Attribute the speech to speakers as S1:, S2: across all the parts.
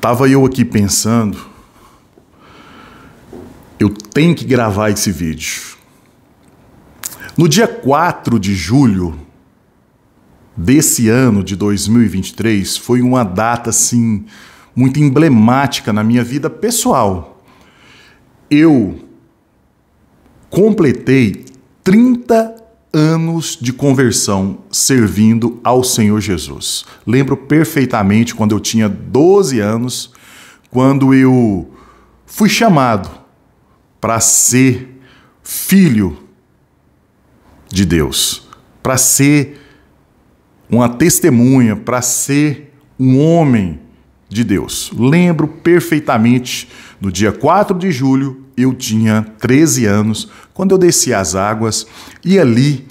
S1: Tava eu aqui pensando, eu tenho que gravar esse vídeo. No dia 4 de julho desse ano de 2023 foi uma data assim muito emblemática na minha vida pessoal. Eu completei 30 anos de conversão servindo ao Senhor Jesus. Lembro perfeitamente quando eu tinha 12 anos, quando eu fui chamado para ser filho de Deus, para ser uma testemunha, para ser um homem de Deus. Lembro perfeitamente, no dia 4 de julho, eu tinha 13 anos, quando eu desci as águas e ali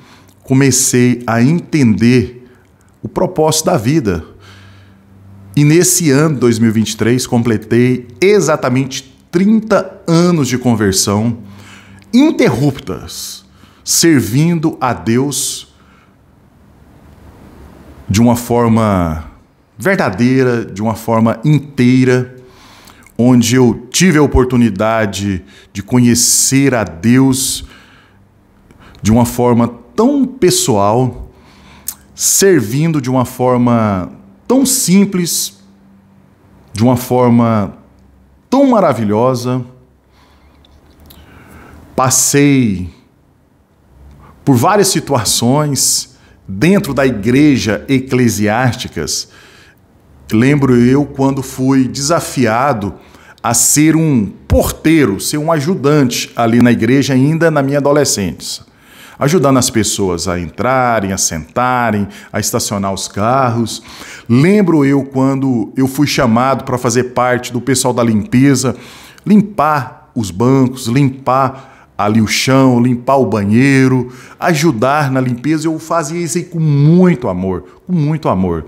S1: comecei a entender o propósito da vida. E nesse ano 2023 completei exatamente 30 anos de conversão interruptas, servindo a Deus de uma forma verdadeira, de uma forma inteira, onde eu tive a oportunidade de conhecer a Deus de uma forma tão pessoal, servindo de uma forma tão simples, de uma forma tão maravilhosa. Passei por várias situações dentro da igreja eclesiásticas. Lembro eu quando fui desafiado a ser um porteiro, ser um ajudante ali na igreja ainda na minha adolescência ajudando as pessoas a entrarem, a sentarem, a estacionar os carros. Lembro eu quando eu fui chamado para fazer parte do pessoal da limpeza, limpar os bancos, limpar ali o chão, limpar o banheiro, ajudar na limpeza. Eu fazia isso aí com muito amor, com muito amor.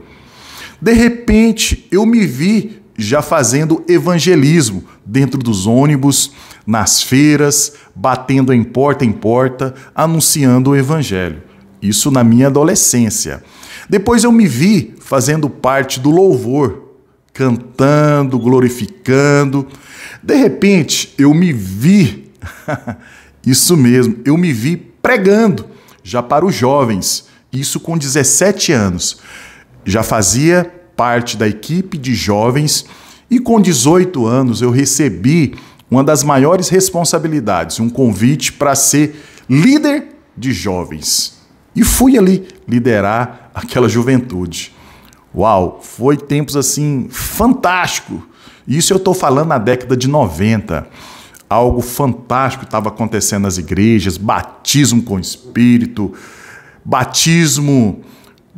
S1: De repente, eu me vi já fazendo evangelismo dentro dos ônibus, nas feiras, batendo em porta em porta, anunciando o evangelho. Isso na minha adolescência. Depois eu me vi fazendo parte do louvor, cantando, glorificando. De repente eu me vi, isso mesmo, eu me vi pregando, já para os jovens, isso com 17 anos. Já fazia parte da equipe de jovens e com 18 anos eu recebi uma das maiores responsabilidades, um convite para ser líder de jovens. E fui ali liderar aquela juventude. Uau, foi tempos assim fantástico. Isso eu estou falando na década de 90. Algo fantástico estava acontecendo nas igrejas, batismo com espírito, batismo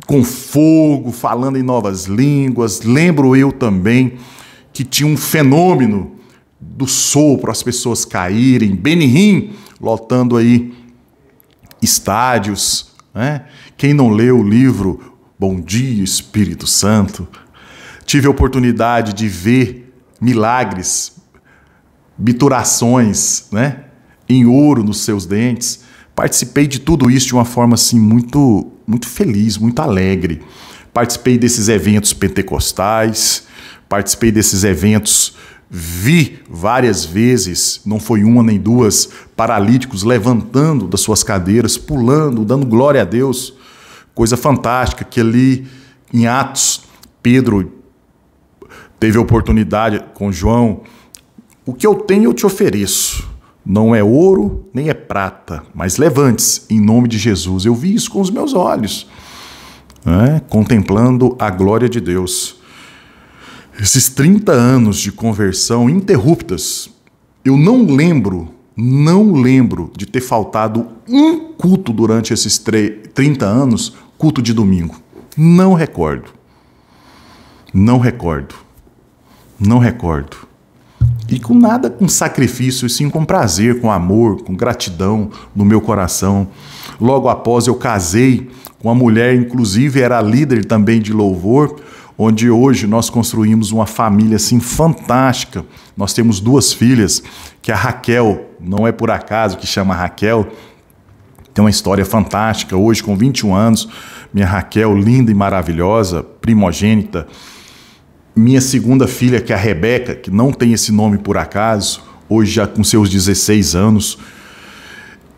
S1: com fogo, falando em novas línguas. Lembro eu também que tinha um fenômeno do sopro, as pessoas caírem, Benihim lotando aí estádios. Né? Quem não leu o livro Bom Dia Espírito Santo, tive a oportunidade de ver milagres, biturações né? em ouro nos seus dentes. Participei de tudo isso de uma forma assim muito, muito feliz, muito alegre. Participei desses eventos pentecostais, participei desses eventos, vi várias vezes, não foi uma nem duas, paralíticos levantando das suas cadeiras, pulando, dando glória a Deus. Coisa fantástica que ali em Atos, Pedro teve a oportunidade com João, o que eu tenho eu te ofereço não é ouro nem é prata, mas levante-se em nome de Jesus. Eu vi isso com os meus olhos, né? contemplando a glória de Deus. Esses 30 anos de conversão interruptas, eu não lembro, não lembro de ter faltado um culto durante esses 30 anos, culto de domingo. Não recordo. Não recordo. Não recordo. E com nada com sacrifício, sim com prazer, com amor, com gratidão no meu coração. Logo após eu casei com a mulher, inclusive era líder também de louvor, onde hoje nós construímos uma família assim fantástica. Nós temos duas filhas, que é a Raquel, não é por acaso que chama Raquel, tem uma história fantástica. Hoje, com 21 anos, minha Raquel, linda e maravilhosa, primogênita, minha segunda filha, que é a Rebeca, que não tem esse nome por acaso, hoje já com seus 16 anos.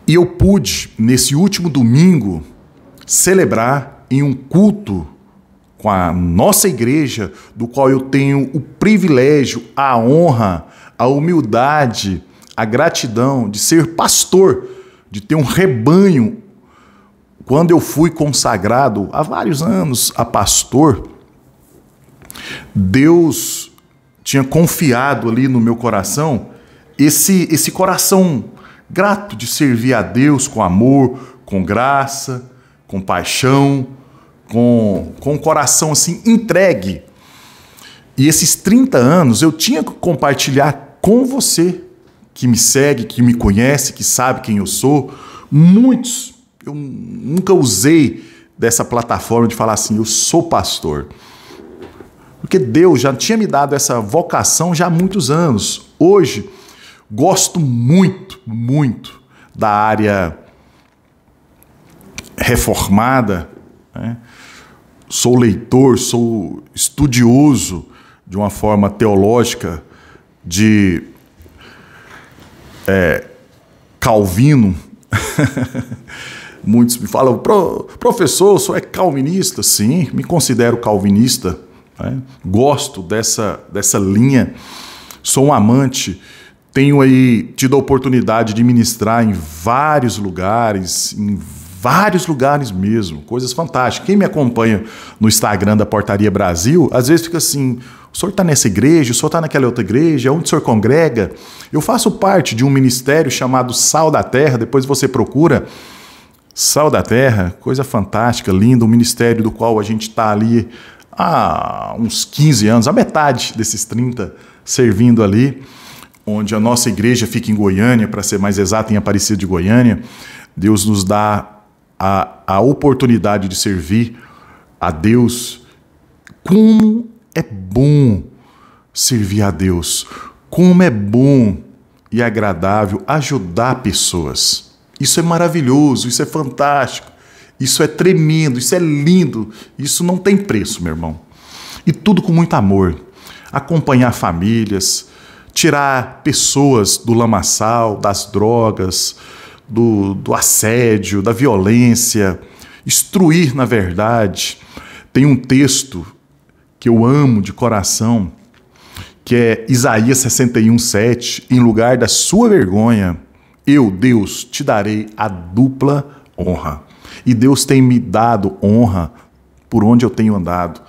S1: E eu pude, nesse último domingo, celebrar em um culto com a nossa igreja, do qual eu tenho o privilégio, a honra, a humildade, a gratidão de ser pastor, de ter um rebanho. Quando eu fui consagrado há vários anos a pastor, Deus tinha confiado ali no meu coração esse, esse coração grato de servir a Deus com amor, com graça, com paixão, com, com um coração assim entregue. E esses 30 anos eu tinha que compartilhar com você, que me segue, que me conhece, que sabe quem eu sou. Muitos, eu nunca usei dessa plataforma de falar assim, eu sou pastor. Porque Deus já tinha me dado essa vocação já há muitos anos. Hoje, gosto muito, muito da área reformada. Né? Sou leitor, sou estudioso de uma forma teológica de é, Calvino. Muitos me falam, Pro, professor, o senhor é calvinista? Sim, me considero calvinista. Né? Gosto dessa, dessa linha, sou um amante. Tenho aí tido a oportunidade de ministrar em vários lugares, em vários lugares mesmo, coisas fantásticas. Quem me acompanha no Instagram da Portaria Brasil, às vezes fica assim: o senhor está nessa igreja, o senhor está naquela outra igreja, onde o senhor congrega? Eu faço parte de um ministério chamado Sal da Terra, depois você procura. Sal da Terra, coisa fantástica, linda, um ministério do qual a gente está ali há uns 15 anos, a metade desses 30 servindo ali, onde a nossa igreja fica em Goiânia, para ser mais exato, em Aparecida de Goiânia. Deus nos dá a, a oportunidade de servir a Deus. Como é bom servir a Deus, como é bom e agradável ajudar pessoas. Isso é maravilhoso, isso é fantástico. Isso é tremendo, isso é lindo, isso não tem preço, meu irmão. E tudo com muito amor. Acompanhar famílias, tirar pessoas do lamaçal, das drogas, do, do assédio, da violência, instruir na verdade. Tem um texto que eu amo de coração, que é Isaías 61, 7. Em lugar da sua vergonha, eu, Deus, te darei a dupla honra. E Deus tem me dado honra por onde eu tenho andado.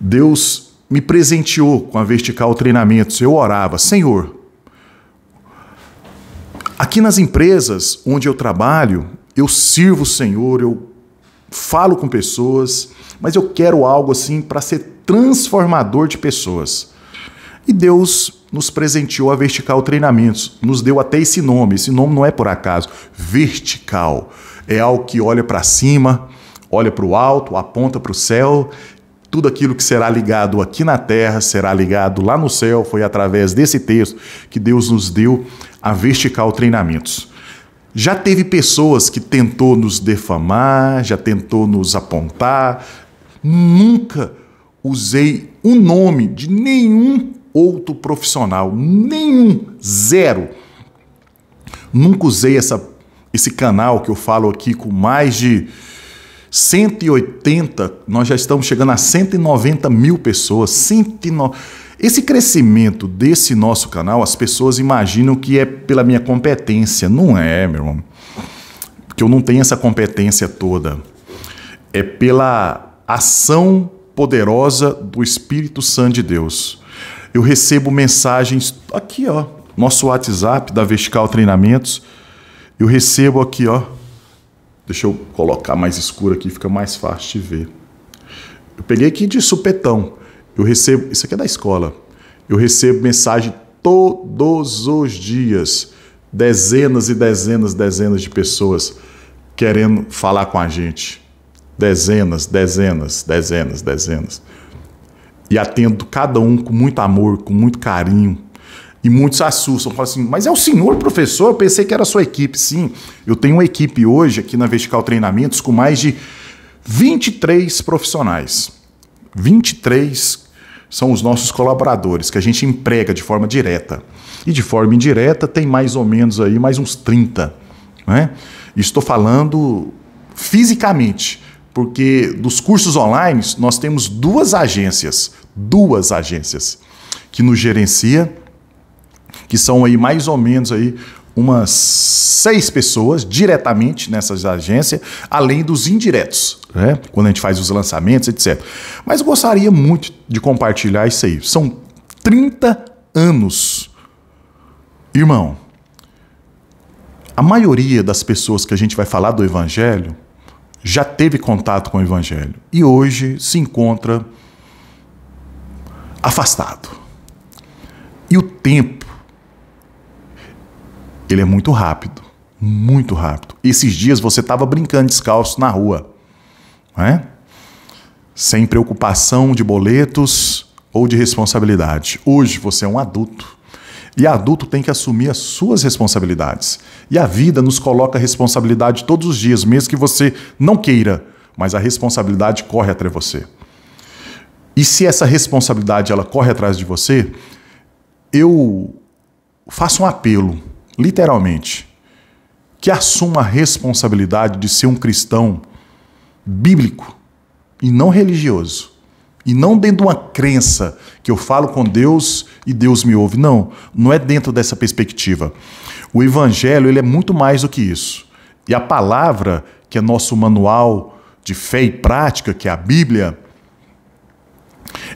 S1: Deus me presenteou com a Vertical Treinamentos. Eu orava, Senhor, aqui nas empresas onde eu trabalho, eu sirvo o Senhor, eu falo com pessoas, mas eu quero algo assim para ser transformador de pessoas. E Deus nos presenteou a Vertical Treinamentos, nos deu até esse nome. Esse nome não é por acaso. Vertical é algo que olha para cima, olha para o alto, aponta para o céu. Tudo aquilo que será ligado aqui na terra será ligado lá no céu. Foi através desse texto que Deus nos deu a vertical treinamentos. Já teve pessoas que tentou nos defamar, já tentou nos apontar. Nunca usei o nome de nenhum outro profissional, nenhum, zero. Nunca usei essa esse canal que eu falo aqui com mais de 180, nós já estamos chegando a 190 mil pessoas. 109. Esse crescimento desse nosso canal, as pessoas imaginam que é pela minha competência. Não é, meu irmão. porque eu não tenho essa competência toda. É pela ação poderosa do Espírito Santo de Deus. Eu recebo mensagens aqui, ó, nosso WhatsApp da Vestical Treinamentos eu recebo aqui, ó. Deixa eu colocar mais escuro aqui, fica mais fácil de ver. Eu peguei aqui de supetão. Eu recebo, isso aqui é da escola. Eu recebo mensagem todos os dias, dezenas e dezenas, dezenas de pessoas querendo falar com a gente. Dezenas, dezenas, dezenas, dezenas. E atendo cada um com muito amor, com muito carinho, e muitos assustam, falam assim, mas é o senhor professor? Eu pensei que era a sua equipe. Sim, eu tenho uma equipe hoje aqui na Vertical Treinamentos com mais de 23 profissionais. 23 são os nossos colaboradores que a gente emprega de forma direta. E de forma indireta tem mais ou menos aí mais uns 30. Né? estou falando fisicamente, porque dos cursos online nós temos duas agências, duas agências que nos gerencia que são aí mais ou menos aí umas seis pessoas diretamente nessas agências, além dos indiretos, é? né? quando a gente faz os lançamentos, etc. Mas gostaria muito de compartilhar isso aí. São 30 anos. Irmão, a maioria das pessoas que a gente vai falar do Evangelho já teve contato com o Evangelho e hoje se encontra afastado. E o tempo ele é muito rápido, muito rápido. Esses dias você estava brincando descalço na rua, né? sem preocupação de boletos ou de responsabilidade. Hoje você é um adulto. E adulto tem que assumir as suas responsabilidades. E a vida nos coloca responsabilidade todos os dias, mesmo que você não queira, mas a responsabilidade corre atrás de você. E se essa responsabilidade ela corre atrás de você, eu faço um apelo literalmente, que assuma a responsabilidade de ser um cristão bíblico e não religioso. E não dentro de uma crença que eu falo com Deus e Deus me ouve. Não, não é dentro dessa perspectiva. O evangelho ele é muito mais do que isso. E a palavra, que é nosso manual de fé e prática, que é a Bíblia,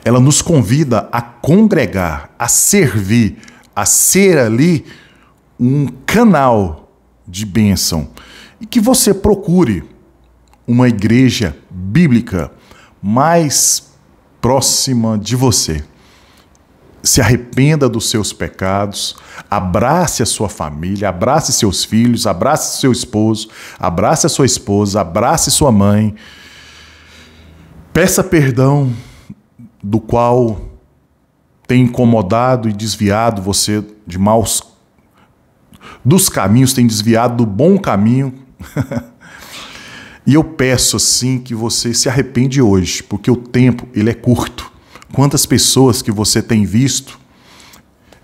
S1: ela nos convida a congregar, a servir, a ser ali um canal de bênção e que você procure uma igreja bíblica mais próxima de você. Se arrependa dos seus pecados, abrace a sua família, abrace seus filhos, abrace seu esposo, abrace a sua esposa, abrace sua mãe. Peça perdão do qual tem incomodado e desviado você de maus dos caminhos, tem desviado do bom caminho. e eu peço assim que você se arrepende hoje, porque o tempo ele é curto. Quantas pessoas que você tem visto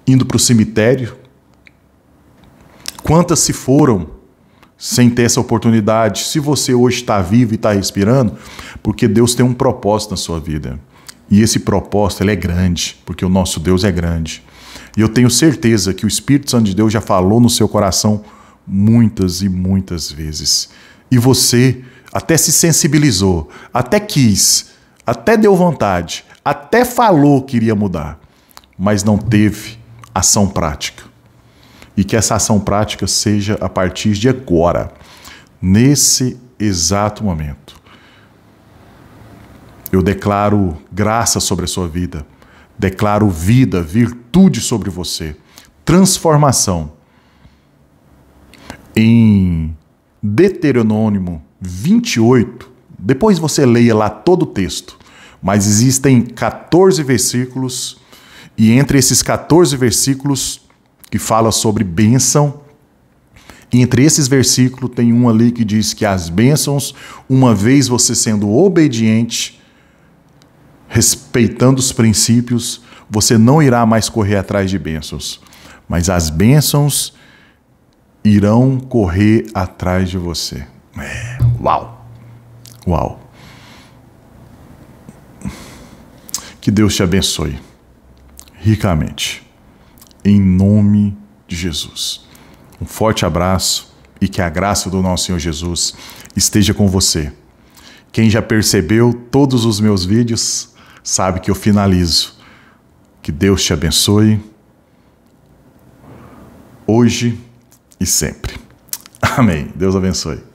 S1: indo para o cemitério? Quantas se foram sem ter essa oportunidade? Se você hoje está vivo e está respirando, porque Deus tem um propósito na sua vida. E esse propósito ele é grande, porque o nosso Deus é grande. E eu tenho certeza que o Espírito Santo de Deus já falou no seu coração muitas e muitas vezes. E você até se sensibilizou, até quis, até deu vontade, até falou que iria mudar, mas não teve ação prática. E que essa ação prática seja a partir de agora, nesse exato momento. Eu declaro graça sobre a sua vida Declaro vida, virtude sobre você, transformação. Em Deuteronômio 28, depois você leia lá todo o texto, mas existem 14 versículos, e entre esses 14 versículos que fala sobre bênção, entre esses versículos tem um ali que diz que as bênçãos, uma vez você sendo obediente, respeitando os princípios, você não irá mais correr atrás de bênçãos, mas as bênçãos irão correr atrás de você. É, uau! Uau! Que Deus te abençoe ricamente, em nome de Jesus. Um forte abraço e que a graça do nosso Senhor Jesus esteja com você. Quem já percebeu todos os meus vídeos, sabe que eu finalizo. Que Deus te abençoe hoje e sempre. Amém. Deus abençoe.